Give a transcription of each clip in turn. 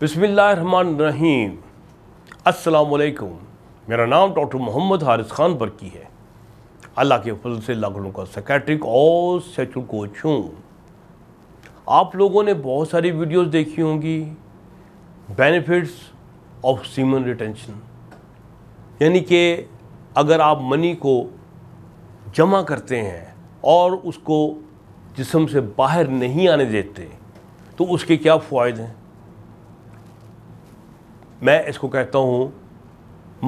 बिसमीम असलकुम मेरा नाम डॉक्टर मोहम्मद हारिस खान बरकी है अल्लाह के फल से लाखों का सेक्रेटरिक और सेचुल कोच हूँ आप लोगों ने बहुत सारी वीडियोस देखी होंगी बेनिफिट्स ऑफ सीमन रिटेंशन यानी कि अगर आप मनी को जमा करते हैं और उसको जिसम से बाहर नहीं आने देते तो उसके क्या फ़ायदे हैं मैं इसको कहता हूँ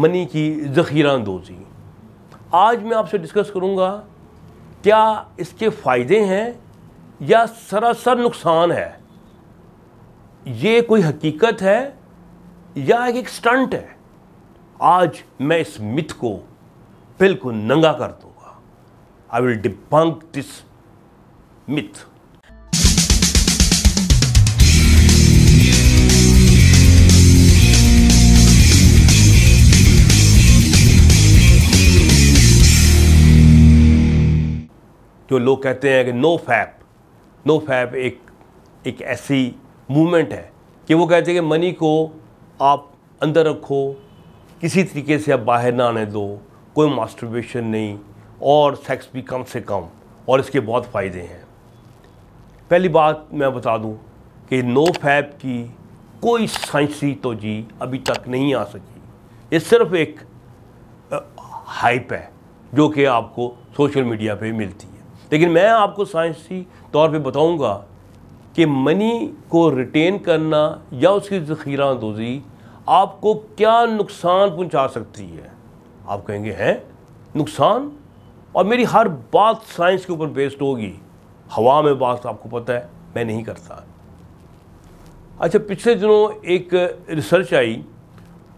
मनी की ज़खीरा दोजी आज मैं आपसे डिस्कस करूँगा क्या इसके फ़ायदे हैं या सरासर नुकसान है ये कोई हकीकत है या एक स्टंट है आज मैं इस मिथ को बिल्कुल नंगा कर दूंगा I will debunk this myth जो लोग कहते हैं कि नो फैप नो फैप एक एक ऐसी मूवमेंट है कि वो कहते हैं कि मनी को आप अंदर रखो किसी तरीके से आप बाहर ना आने दो कोई मास्टरबेशन नहीं और सेक्स भी कम से कम और इसके बहुत फ़ायदे हैं पहली बात मैं बता दूं कि नो फैप की कोई साइंसी तोजी अभी तक नहीं आ सकी ये सिर्फ एक हाइप है जो कि आपको सोशल मीडिया पे मिलती है लेकिन मैं आपको साइंसी तौर पे बताऊंगा कि मनी को रिटेन करना या उसकी ज़खीरा अंदोज़ी आपको क्या नुकसान पहुंचा सकती है आप कहेंगे हैं नुकसान और मेरी हर बात साइंस के ऊपर बेस्ड होगी हवा में बात आपको पता है मैं नहीं करता अच्छा पिछले दिनों एक रिसर्च आई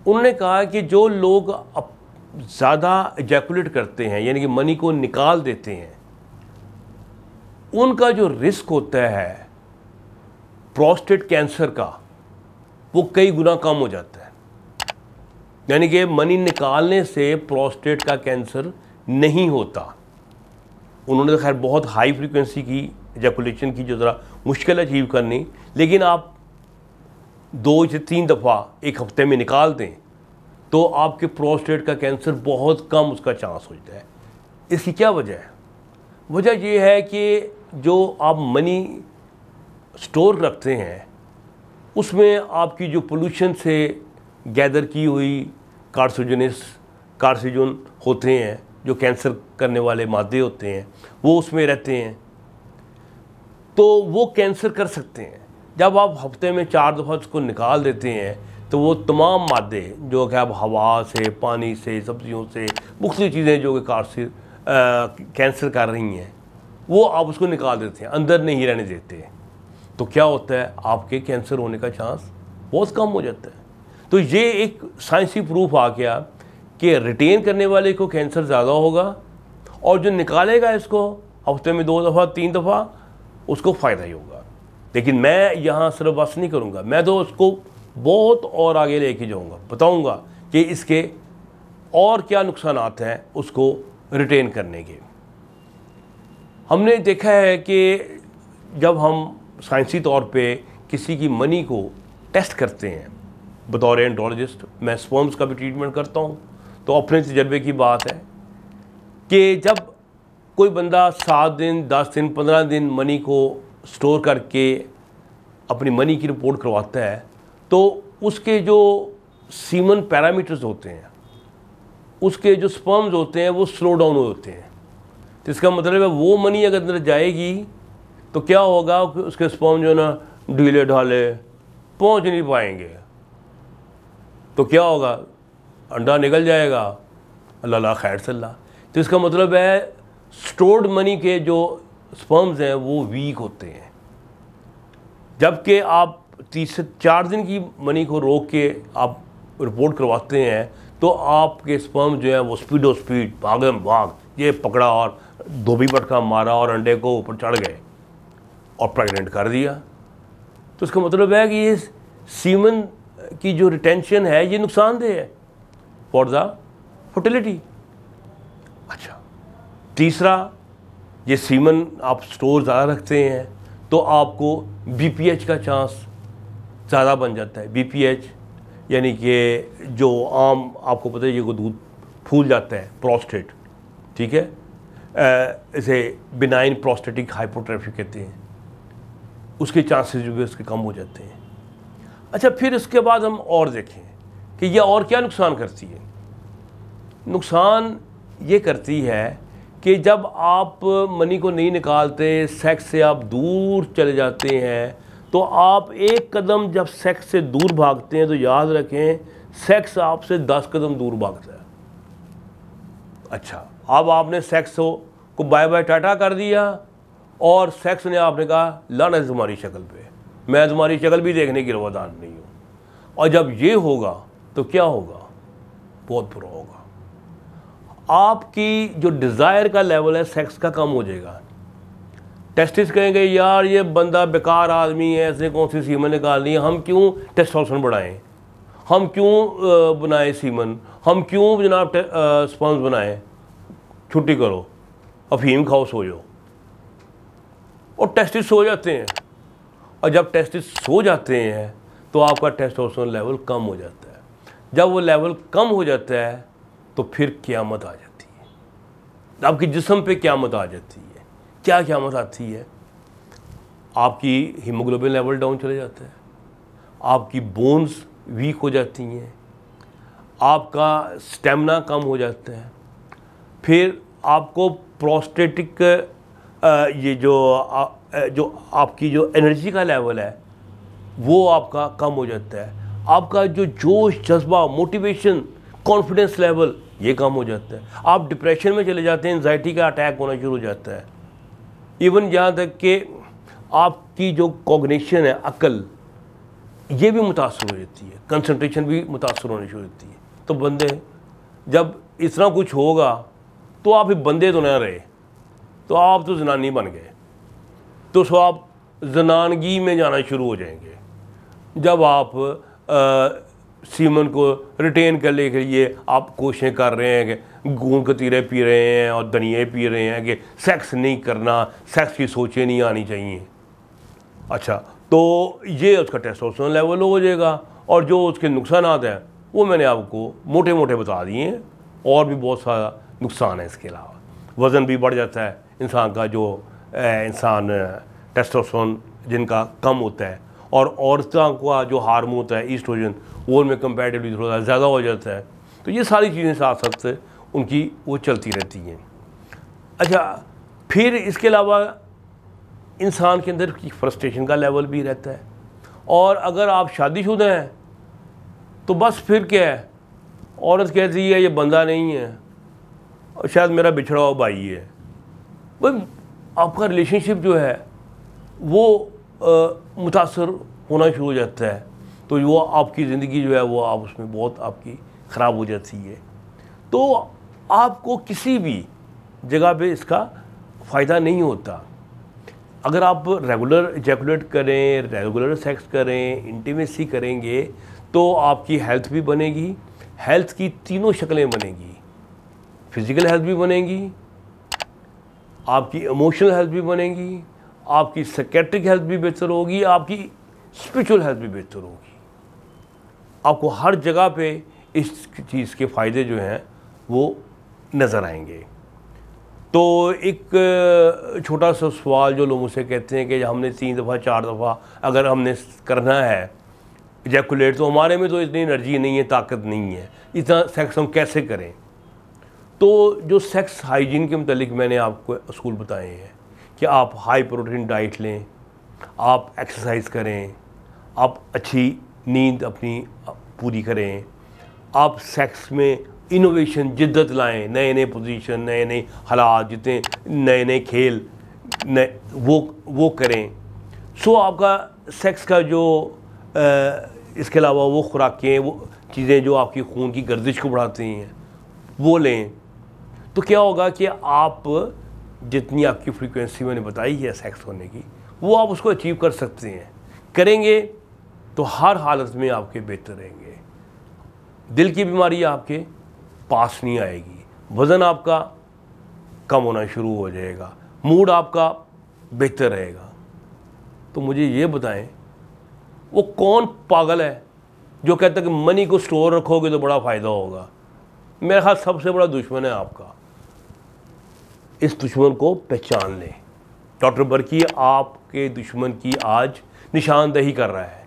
उन्होंने कहा कि जो लोग ज़्यादा एजैकुलेट करते हैं यानी कि मनी को निकाल देते हैं उनका जो रिस्क होता है प्रोस्टेट कैंसर का वो कई गुना कम हो जाता है यानी कि मनी निकालने से प्रोस्टेट का कैंसर नहीं होता उन्होंने तो खैर बहुत हाई फ्रीक्वेंसी की जैकुलेशन की जो ज़रा मुश्किल अचीव करनी लेकिन आप दो से तीन दफ़ा एक हफ्ते में निकाल दें तो आपके प्रोस्टेट का कैंसर बहुत कम उसका चांस हो जाता है इसकी क्या वजह है वजह यह है कि जो आप मनी स्टोर रखते हैं उसमें आपकी जो पोल्यूशन से गैदर की हुई कार्सोजनस कार्सिजन होते हैं जो कैंसर करने वाले मादे होते हैं वो उसमें रहते हैं तो वो कैंसर कर सकते हैं जब आप हफ्ते में चार दफ़ा उसको निकाल देते हैं तो वो तमाम मादे जो कि आप हवा से पानी से सब्जियों से मुख्तु चीज़ें जो कि कारसी कैंसर कर रही हैं वो आप उसको निकाल देते हैं अंदर नहीं रहने देते तो क्या होता है आपके कैंसर होने का चांस बहुत कम हो जाता है तो ये एक साइंसी प्रूफ आ गया कि रिटेन करने वाले को कैंसर ज़्यादा होगा और जो निकालेगा इसको हफ्ते में दो दफ़ा तीन दफ़ा उसको फ़ायदा ही होगा लेकिन मैं यहाँ सिर्फ बस नहीं करूँगा मैं तो उसको बहुत और आगे लेके जाऊँगा बताऊँगा कि इसके और क्या नुकसान हैं उसको रिटेन करने के हमने देखा है कि जब हम साइंसी तौर पे किसी की मनी को टेस्ट करते हैं बतौर एंड्रोलॉजिस्ट मैं स्पर्म्स का भी ट्रीटमेंट करता हूँ तो अपने तजर्बे की बात है कि जब कोई बंदा सात दिन दस दिन पंद्रह दिन मनी को स्टोर करके अपनी मनी की रिपोर्ट करवाता है तो उसके जो सीमन पैरामीटर्स होते हैं उसके जो स्पर्म्स होते हैं वो स्लो डाउन होते हैं तो इसका मतलब है वो मनी अगर अंदर जाएगी तो क्या होगा उसके स्पॉम जो है ना ढीले ढाले पहुंच नहीं पाएंगे तो क्या होगा अंडा निकल जाएगा अल्लाह खैर सल्ला तो इसका मतलब है स्टोर्ड मनी के जो स्पर्म्स हैं वो वीक होते हैं जबकि आप तीस से चार दिन की मनी को रोक के आप रिपोर्ट करवाते हैं तो आपके स्पर्म जो है वो स्पीड ऑफ स्पीड भागम भाग ये पकड़ा और धोबी मटका मारा और अंडे को ऊपर चढ़ गए और प्रेग्नेंट कर दिया तो इसका मतलब है कि ये सीमन की जो रिटेंशन है ये नुकसानदेह है फॉर द फर्टिलिटी अच्छा तीसरा ये सीमन आप स्टोर ज़्यादा रखते हैं तो आपको बीपीएच का चांस ज़्यादा बन जाता है बीपीएच यानी कि जो आम आपको पता है ये को दूध फूल जाता है प्रोस्टेट ठीक है इसे बिनाइन प्रोस्टेटिक हाइपोट्रेफी कहते हैं उसके चांसेस जो है उसके कम हो जाते हैं अच्छा फिर उसके बाद हम और देखें कि यह और क्या नुकसान करती है नुकसान ये करती है कि जब आप मनी को नहीं निकालते सेक्स से आप दूर चले जाते हैं तो आप एक कदम जब सेक्स से दूर भागते हैं तो याद रखें सेक्स आपसे दस कदम दूर भागता है अच्छा अब आपने सेक्स हो को बाय बाय टाटा कर दिया और सेक्स ने आपने कहा लाना है तुम्हारी शक्ल पे मैं तुम्हारी शक्ल भी देखने की रवादार नहीं हूँ और जब ये होगा तो क्या होगा बहुत बुरा होगा आपकी जो डिज़ायर का लेवल है सेक्स का कम हो जाएगा टेस्टिस कहेंगे यार ये बंदा बेकार आदमी है ऐसे कौन सी सीमन निकालनी है हम क्यों ऑप्शन बढ़ाएं हम क्यों बनाएं सीमन हम क्यों जनाब स्पॉन्स बनाएं छुट्टी करो अफीम खाओ सो जाओ और टेस्टिस सो जाते हैं और जब टेस्टिस सो जाते हैं तो आपका टेस्टोस्टेरोन लेवल कम हो जाता है जब वो लेवल कम हो जाता है तो फिर क़्यामत आ जाती है आपके जिसम पे क़्यामत आ जाती है क्या क़्यामत आती है आपकी हीमोग्लोबिन लेवल डाउन चले जाता है आपकी बोन्स वीक हो जाती हैं आपका स्टेमिना कम हो जाता है फिर आपको प्रोस्टेटिक ये जो आ, जो आपकी जो एनर्जी का लेवल है वो आपका कम हो जाता है आपका जो जोश जज्बा मोटिवेशन कॉन्फिडेंस लेवल ये कम हो जाता है आप डिप्रेशन में चले जाते हैं एनजाइटी का अटैक होना शुरू हो जाता है इवन यहाँ तक कि आपकी जो कॉग्निशन है अकल ये भी मुतासर हो जाती है कंसंट्रेशन भी मुतासर होने शुरू होती है तो बंदे जब इतना कुछ होगा तो आप बंदे तो ना रहे तो आप तो जनानी बन गए तो सो आप जनानगी में जाना शुरू हो जाएंगे जब आप आ, सीमन को रिटेन करने के लिए आप कोशिशें कर रहे हैं कि गूंद कतीरे पी रहे हैं और दनिए पी रहे हैं कि सेक्स नहीं करना सेक्स की सोचें नहीं आनी चाहिए अच्छा तो ये उसका टेस्टोस्टेरोन लेवल हो जाएगा और जो उसके नुकसान हैं वो मैंने आपको मोटे मोटे बता दिए हैं और भी बहुत सारा नुकसान है इसके अलावा वज़न भी बढ़ जाता है इंसान का जो इंसान टेस्टोस्टेरोन जिनका कम होता है और औरतों का जो हार्मोन होता है ईस्ट्रोजन वो उनमें कंपेटिवली थोड़ा ज़्यादा हो जाता है तो ये सारी चीज़ें साथ साथ उनकी वो चलती रहती हैं अच्छा फिर इसके अलावा इंसान के अंदर फ्रस्ट्रेशन का लेवल भी रहता है और अगर आप शादीशुदा हैं तो बस फिर क्या है औरत कहती है ये बंदा नहीं है और शायद मेरा बिछड़ा हुआ भाई है भाई आपका रिलेशनशिप जो है वो मुतासर होना शुरू हो जाता है तो वो आपकी ज़िंदगी जो है वो आप उसमें बहुत आपकी ख़राब हो जाती है तो आपको किसी भी जगह पे इसका फ़ायदा नहीं होता अगर आप रेगुलर जैकुलेट करें रेगुलर सेक्स करें इंटीमेसी करेंगे तो आपकी हेल्थ भी बनेगी हेल्थ की तीनों शक्लें बनेगी फिज़िकल हेल्थ भी बनेगी आपकी इमोशनल हेल्थ भी बनेगी आपकी सकेट्रिक हेल्थ भी बेहतर होगी आपकी स्पिरिचुअल हेल्थ भी बेहतर होगी आपको हर जगह पे इस चीज़ के फ़ायदे जो हैं वो नज़र आएंगे तो एक छोटा सा सवाल जो लोग मुझसे कहते हैं कि हमने तीन दफ़ा चार दफ़ा अगर हमने करना है जैकुलेट तो हमारे में तो इतनी एनर्जी नहीं है ताकत नहीं है इतना सेक्स हम कैसे करें तो जो सेक्स हाइजीन के मतलब मैंने आपको असूल बताए हैं कि आप हाई प्रोटीन डाइट लें आप एक्सरसाइज करें आप अच्छी नींद अपनी पूरी करें आप सेक्स में इनोवेशन जिद्दत लाएं नए नए पोजीशन नए नए हालात जितने नए नए खेल नए वो वो करें सो आपका सेक्स का जो आ, इसके अलावा वो खुराकें वो चीज़ें जो आपकी खून की गर्दिश को बढ़ाती हैं वो लें तो क्या होगा कि आप जितनी आपकी फ्रीक्वेंसी मैंने बताई है सेक्स होने की वो आप उसको अचीव कर सकते हैं करेंगे तो हर हालत में आपके बेहतर रहेंगे दिल की बीमारी आपके पास नहीं आएगी वज़न आपका कम होना शुरू हो जाएगा मूड आपका बेहतर रहेगा तो मुझे ये बताएं वो कौन पागल है जो कहता है कि मनी को स्टोर रखोगे तो बड़ा फ़ायदा होगा मेरे ख्याल सबसे बड़ा दुश्मन है आपका इस दुश्मन को पहचान लें डॉक्टर बर्की आपके दुश्मन की आज निशानदही कर रहा है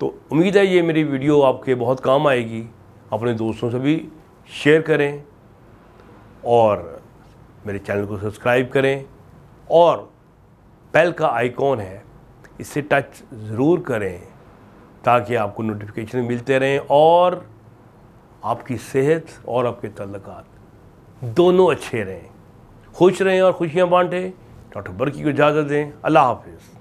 तो उम्मीद है ये मेरी वीडियो आपके बहुत काम आएगी अपने दोस्तों से भी शेयर करें और मेरे चैनल को सब्सक्राइब करें और बेल का आइकॉन है इससे टच ज़रूर करें ताकि आपको नोटिफिकेशन मिलते रहें और आपकी सेहत और आपके तल्लत दोनों अच्छे रहें खुश रहें और खुशियाँ बांटें डॉक्टर बर्की को इजाज़त दें अल्लाह हाफिज़